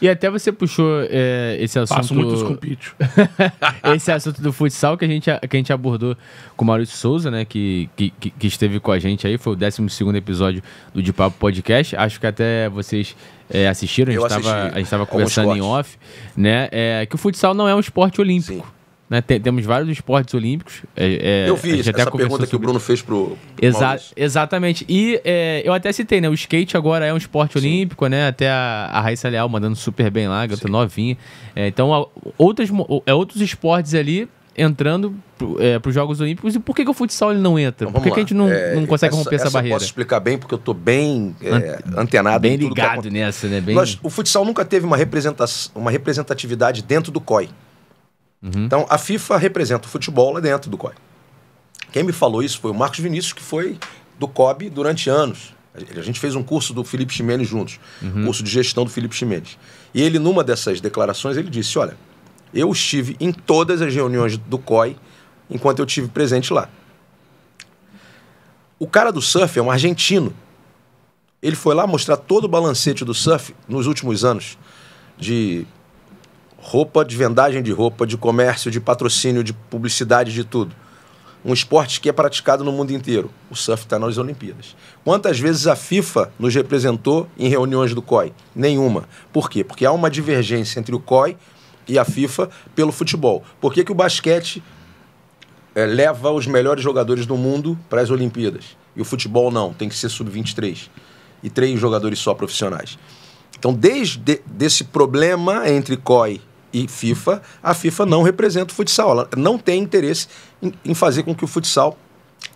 E até você puxou é, esse assunto. Passo muitos compítios. esse assunto do futsal que a gente, que a gente abordou com o Maurício Souza, né? Que, que, que esteve com a gente aí. Foi o 12 episódio do De Papo Podcast. Acho que até vocês é, assistiram. A gente estava conversando em off, né? É, que o futsal não é um esporte olímpico. Sim. Né? temos vários esportes olímpicos. É, é eu vi essa, essa pergunta que o Bruno isso. fez pro, pro Exa Exatamente. E é, eu até citei, né? O skate agora é um esporte Sim. olímpico, né? Até a, a Raíssa Leal mandando super bem lá, garota novinha. É, então, a, outras, é, outros esportes ali entrando para é, os Jogos Olímpicos. E por que, que o futsal ele não entra? Então, por que, que, a gente não, não é, consegue essa, romper essa, essa barreira? Eu posso explicar bem, porque eu estou bem antenado. Bem ligado nessa, né? Bem... o futsal nunca teve uma, representação uma representatividade dentro do COI. Uhum. Então, a FIFA representa o futebol lá dentro do COI. Quem me falou isso foi o Marcos Vinícius, que foi do COB durante anos. A gente fez um curso do Felipe Ximenes juntos, uhum. curso de gestão do Felipe Ximenes. E ele, numa dessas declarações, ele disse: Olha, eu estive em todas as reuniões do COI enquanto eu tive presente lá. O cara do surf é um argentino. Ele foi lá mostrar todo o balancete do surf nos últimos anos de roupa, de vendagem de roupa, de comércio, de patrocínio, de publicidade, de tudo. Um esporte que é praticado no mundo inteiro. O surf está nas Olimpíadas. Quantas vezes a FIFA nos representou em reuniões do COI? Nenhuma. Por quê? Porque há uma divergência entre o COI e a FIFA pelo futebol. Por que, que o basquete é, leva os melhores jogadores do mundo para as Olimpíadas? E o futebol não, tem que ser sub-23. E três jogadores só profissionais. Então, desde desse problema entre COI e FIFA, a FIFA não representa o futsal. Ela não tem interesse em, em fazer com que o futsal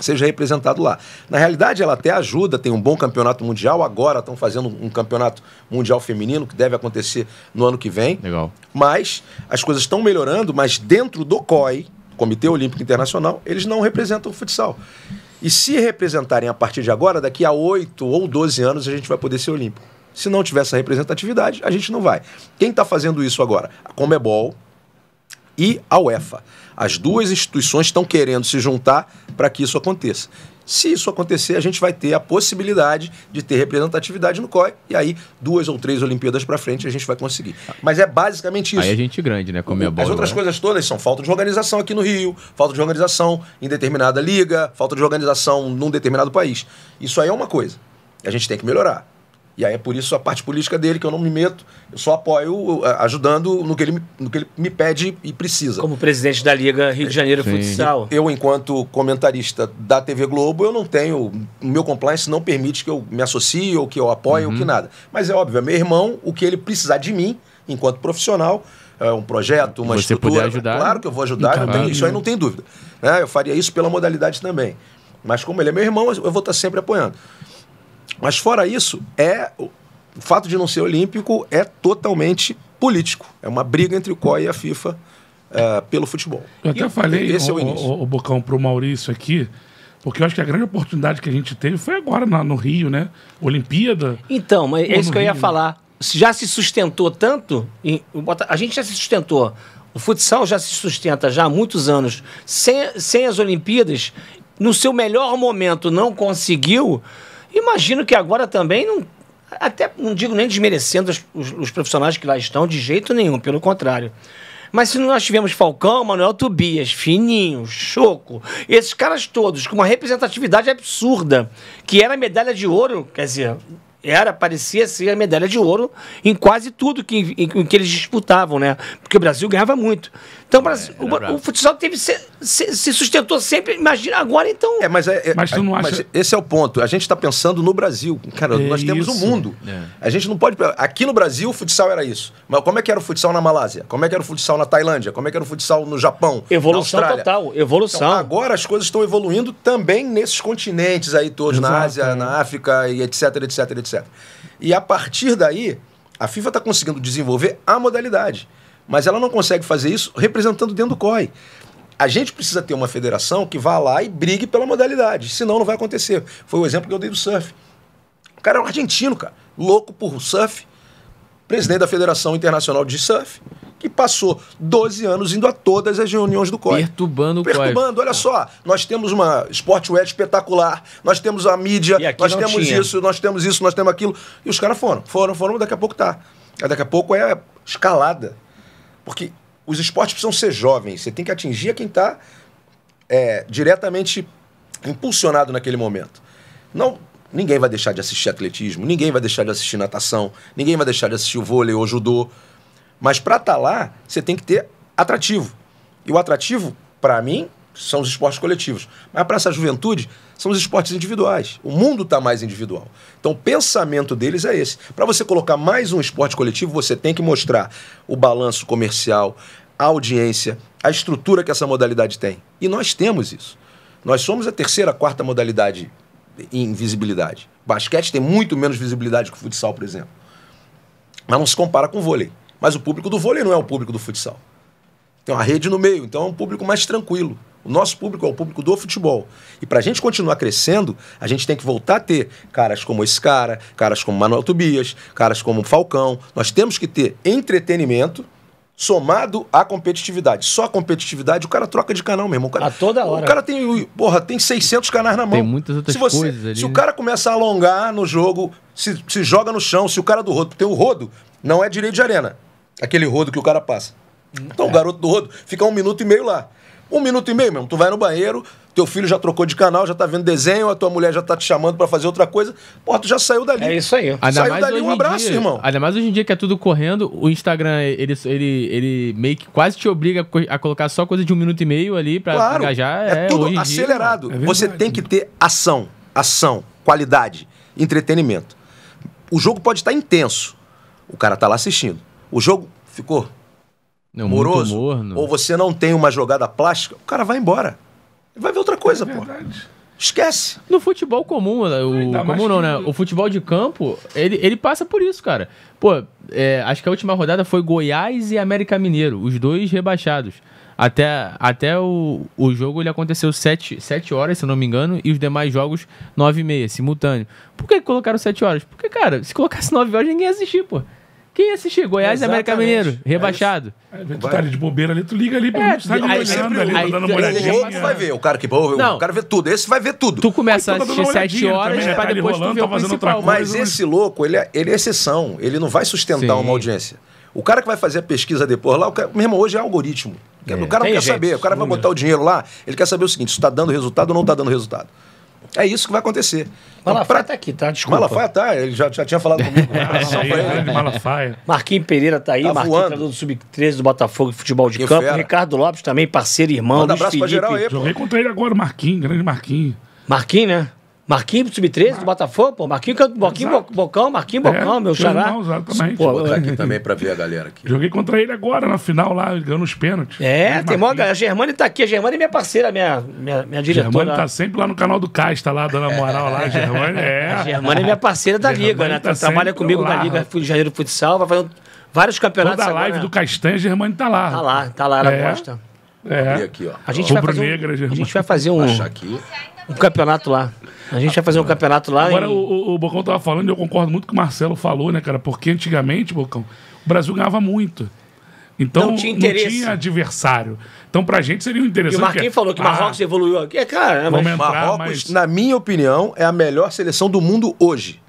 seja representado lá. Na realidade, ela até ajuda, tem um bom campeonato mundial. Agora estão fazendo um campeonato mundial feminino que deve acontecer no ano que vem. Legal. Mas as coisas estão melhorando, mas dentro do COI, Comitê Olímpico Internacional, eles não representam o futsal. E se representarem a partir de agora, daqui a 8 ou 12 anos a gente vai poder ser olímpico. Se não tiver essa representatividade, a gente não vai. Quem está fazendo isso agora? A Comebol e a UEFA. As duas instituições estão querendo se juntar para que isso aconteça. Se isso acontecer, a gente vai ter a possibilidade de ter representatividade no COI e aí duas ou três Olimpíadas para frente a gente vai conseguir. Mas é basicamente isso. Aí a é gente grande, né? Como é As outras né? coisas todas são falta de organização aqui no Rio, falta de organização em determinada liga, falta de organização num determinado país. Isso aí é uma coisa. A gente tem que melhorar. E aí é por isso a parte política dele que eu não me meto, eu só apoio uh, ajudando no que ele, no que ele me pede e precisa. Como presidente da Liga Rio de Janeiro Sim. Futsal. Eu, enquanto comentarista da TV Globo, eu não tenho. O meu compliance não permite que eu me associe, ou que eu apoie, uhum. ou que uhum. nada. Mas é óbvio, é meu irmão, o que ele precisar de mim, enquanto profissional, é um projeto, uma Você estrutura. Ajudar, claro que eu vou ajudar, eu tenho, isso aí não tem dúvida. É, eu faria isso pela modalidade também. Mas como ele é meu irmão, eu vou estar sempre apoiando. Mas fora isso, é o fato de não ser olímpico é totalmente político. É uma briga entre o COI e a FIFA uh, pelo futebol. Eu até e, falei esse o, é o, o, o Bocão para o Maurício aqui. Porque eu acho que a grande oportunidade que a gente teve foi agora na, no Rio, né? Olimpíada. Então, mas é isso que eu ia falar. Já se sustentou tanto, em, a gente já se sustentou. O futsal já se sustenta já há muitos anos. Sem, sem as Olimpíadas, no seu melhor momento não conseguiu. Imagino que agora também não. Até não digo nem desmerecendo os, os, os profissionais que lá estão, de jeito nenhum, pelo contrário. Mas se nós tivemos Falcão, Manuel Tobias, Fininho, Choco, esses caras todos com uma representatividade absurda, que era medalha de ouro, quer dizer, era, parecia ser a medalha de ouro em quase tudo que, em, em que eles disputavam, né? Porque o Brasil ganhava muito. Então é, o, o, futsal teve, se, se, se, sustentou sempre, imagina agora então. É, mas, é, é mas tu é, não acha... mas esse é o ponto. A gente está pensando no Brasil. Cara, nós é temos o um mundo. É. A gente não pode. Aqui no Brasil o futsal era isso. Mas como é que era o futsal na Malásia? Como é que era o futsal na Tailândia? Como é que era o futsal no Japão? Evolução total, evolução. Então, agora as coisas estão evoluindo também nesses continentes aí todos, Exato. na Ásia, na África e etc, etc, etc. E a partir daí, a FIFA está conseguindo desenvolver a modalidade. Mas ela não consegue fazer isso representando dentro do COI. A gente precisa ter uma federação que vá lá e brigue pela modalidade, senão não vai acontecer. Foi o exemplo que eu dei do surf. O cara é um argentino, cara, louco por surf, presidente da Federação Internacional de Surf, que passou 12 anos indo a todas as reuniões do COI. Perturbando o Perturbando, olha só, nós temos uma sportwear espetacular, nós temos a mídia, nós temos tinha. isso, nós temos isso, nós temos aquilo. E os caras foram, foram, foram, daqui a pouco tá. Daqui a pouco é escalada porque os esportes precisam ser jovens. Você tem que atingir a quem está é, diretamente impulsionado naquele momento. Não, ninguém vai deixar de assistir atletismo, ninguém vai deixar de assistir natação, ninguém vai deixar de assistir o vôlei ou judô. Mas para estar tá lá, você tem que ter atrativo. E o atrativo, para mim, são os esportes coletivos. Mas para essa juventude, são os esportes individuais. O mundo está mais individual. Então, o pensamento deles é esse. Para você colocar mais um esporte coletivo, você tem que mostrar o balanço comercial, a audiência, a estrutura que essa modalidade tem. E nós temos isso. Nós somos a terceira, quarta modalidade em visibilidade. Basquete tem muito menos visibilidade que o futsal, por exemplo. Mas não se compara com o vôlei. Mas o público do vôlei não é o público do futsal. Tem uma rede no meio, então é um público mais tranquilo. O nosso público é o público do futebol. E para a gente continuar crescendo, a gente tem que voltar a ter caras como esse cara, caras como Manuel Tobias, caras como Falcão. Nós temos que ter entretenimento somado à competitividade. Só a competitividade, o cara troca de canal mesmo. O cara, a toda hora. O cara tem, porra, tem 600 canais na mão. Tem muitas outras se você, coisas ali. Se o né? cara começa a alongar no jogo, se, se joga no chão, se o cara do rodo... Tem o rodo, não é direito de arena. Aquele rodo que o cara passa. Então é. o garoto do rodo fica um minuto e meio lá. Um minuto e meio mesmo. Tu vai no banheiro, teu filho já trocou de canal, já tá vendo desenho, a tua mulher já tá te chamando para fazer outra coisa. Pô, tu já saiu dali. É isso aí. Ainda saiu dali, um abraço, dia, irmão. Ainda mais hoje em dia que é tudo correndo, o Instagram, ele, ele, ele meio que quase te obriga a colocar só coisa de um minuto e meio ali para claro, engajar. É, é tudo acelerado. Dia, é Você tem que ter ação, ação, qualidade, entretenimento. O jogo pode estar tá intenso. O cara tá lá assistindo. O jogo ficou não, moroso, morno. ou você não tem uma jogada plástica, o cara vai embora. vai ver outra coisa, é pô. Esquece. No futebol comum, né, o comum que... não, né? O futebol de campo, ele, ele passa por isso, cara. Pô, é, acho que a última rodada foi Goiás e América Mineiro, os dois rebaixados. Até, até o, o jogo ele aconteceu 7, horas, se eu não me engano, e os demais jogos 9 e meia, simultâneo. Por que colocaram 7 horas? Porque, cara, se colocasse 9 horas, ninguém ia assistir, pô. Quem assistiu? Goiás e América Mineiro, é rebaixado. Aí Tu tá ali de bobeira ali, tu liga ali, pelo menos tu tá ali tá aí olhando sempre ali, tá o- dando aí- uma olhadinha. O outro vai ver, o cara que Não. o cara vê tudo. Esse vai ver tudo. Tu começa a tá assistir uma 7 horas também, pra né? tá depois tu rolando, ver o tá outra principal. Mas esse louco, é, ele é, exceção. Ele não vai sustentar uma audiência. O cara que vai fazer a pesquisa depois lá, o cara, meu hoje é algoritmo. É. O cara não tem quer jeito, saber. O cara vai botar o dinheiro lá, ele quer saber o seguinte: se está dando resultado ou não está dando resultado. É isso que vai acontecer. Malafaia está pra... Tá aqui, tá? Desculpa. Malafaia tá, ele já, já tinha falado comigo. é, é, Malafaia. Marquinhos Pereira tá aí, tá Marquinhos, do Sub-13 do Botafogo de Futebol de que Campo. Fera. Ricardo Lopes também, parceiro e irmão. Manda um abraço Felipe. pra geral aí, pô. Joguei contra ele agora, Marquinhos, grande Marquinhos. Marquinhos, né? Marquinhos Sub-13 Mar... do Botafogo, pô. Marquinhos, Marquinhos Bocão, Marquinhos é, Bocão, é, meu xará. Também. Pô, Vou botar é. aqui também pra ver a galera aqui. Joguei contra ele agora, na final lá, ganhando os pênaltis. É, né, tem mó A Germani tá aqui. A Germani é minha parceira, minha, minha, minha diretora. A Germane tá né? sempre lá no canal do Casta, lá, dando é. moral lá. A Germani. é... A é minha parceira da Liga, né? Tá trabalha comigo lá. na Liga de Janeiro Futsal, vai fazendo vários campeonatos Toda a live agora, né? do Castanha, a Germani tá lá. Tá lá, tá lá, ela é. gosta. É. Aqui, ó. A gente ó. vai fazer um, a gente vai fazer um, um campeonato lá. A gente vai fazer um campeonato lá. Agora, em... o, o Bocão tava falando, e eu concordo muito com o Marcelo falou, né, cara? Porque antigamente, Bocão, o Brasil ganhava muito. Então, não tinha, não tinha adversário. Então, pra gente seria um interessante. E o Marquinhos falou que ah, Marrocos ah, evoluiu aqui. É, cara, mas... Marrocos, mas... na minha opinião, é a melhor seleção do mundo hoje.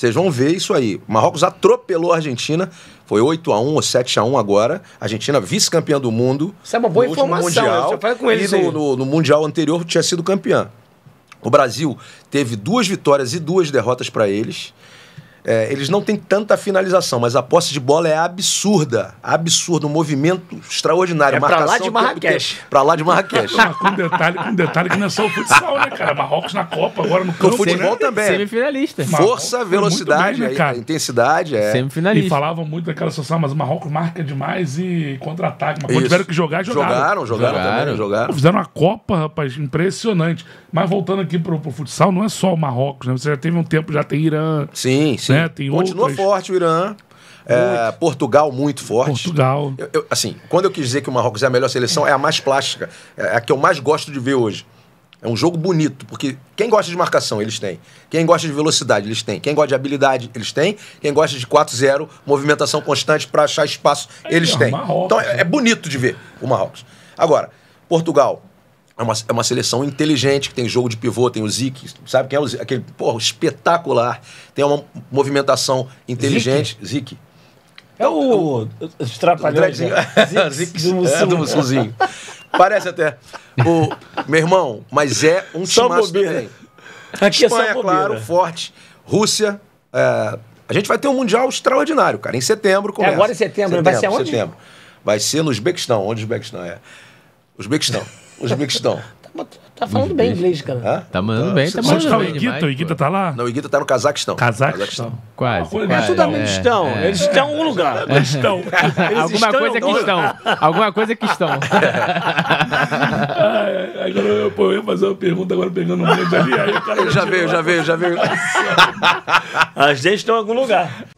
Vocês vão ver isso aí. O Marrocos atropelou a Argentina. Foi 8 a 1 ou 7 a 1 agora. A Argentina vice-campeã do mundo. Isso é uma boa informação. Mundial, eu com eles e no, no, no Mundial anterior tinha sido campeã. O Brasil teve duas vitórias e duas derrotas para eles. É, eles não têm tanta finalização, mas a posse de bola é absurda. Absurda, um movimento extraordinário. É para lá de Marrakech. Para lá de Marrakech. com, um detalhe, com um detalhe que não é só o futsal, né, cara? Marrocos na Copa, agora no campo. O futebol né? também. Semifinalista. Força, Marrocos, velocidade, bem, né, intensidade. É. Semifinalista. E falavam muito daquela situação, mas o Marrocos marca demais e contra-ataque. Mas quando tiveram que jogar, jogaram. Jogaram, jogaram, jogaram. Também, jogaram. Pô, fizeram uma Copa, rapaz, impressionante. Mas voltando aqui pro, pro futsal, não é só o Marrocos, né? Você já teve um tempo, já tem Irã. Sim, sim né? Tem Continua outras... forte o Irã. É, Portugal muito forte. Portugal. Eu, eu, assim, quando eu quis dizer que o Marrocos é a melhor seleção, é a mais plástica, é, é a que eu mais gosto de ver hoje. É um jogo bonito, porque quem gosta de marcação, eles têm. Quem gosta de velocidade, eles têm. Quem gosta de habilidade, eles têm. Quem gosta de 4-0, movimentação constante para achar espaço, eles é, têm. Marrocos, então é, é bonito de ver o Marrocos. Agora, Portugal, é uma, é uma seleção inteligente, que tem jogo de pivô, tem o Zic, sabe quem é o zik Aquele, porra, espetacular. Tem uma movimentação inteligente. Zic. É o, é os zik Zic, do é, Mussunzinho. Parece até. O, meu irmão, mas é um timaço também. Aqui é Espanha, é claro, forte. Rússia. É, a gente vai ter um Mundial extraordinário, cara. Em setembro começa. É agora em setembro. setembro vai ser onde? Setembro. Vai ser no Uzbequistão. Onde o Uzbequistão é? Uzbequistão. Os Uzbequistão. Tá, tá, falando bem inglês, cara. Hã? Tá mandando tá. bem, tá mandando bem. Onde tá o Iguita? O Iguita tá lá? Não, o Iguita tá no Cazaquistão. Cazaquistão. Quase. quase é. estão É, é. Eles estão em um lugar. Eles estão. Alguma coisa é que estão. Alguma coisa é que estão. Agora eu ia fazer uma pergunta, agora pegando um monte ali. Já veio, já veio, já veio. As gente estão em algum lugar.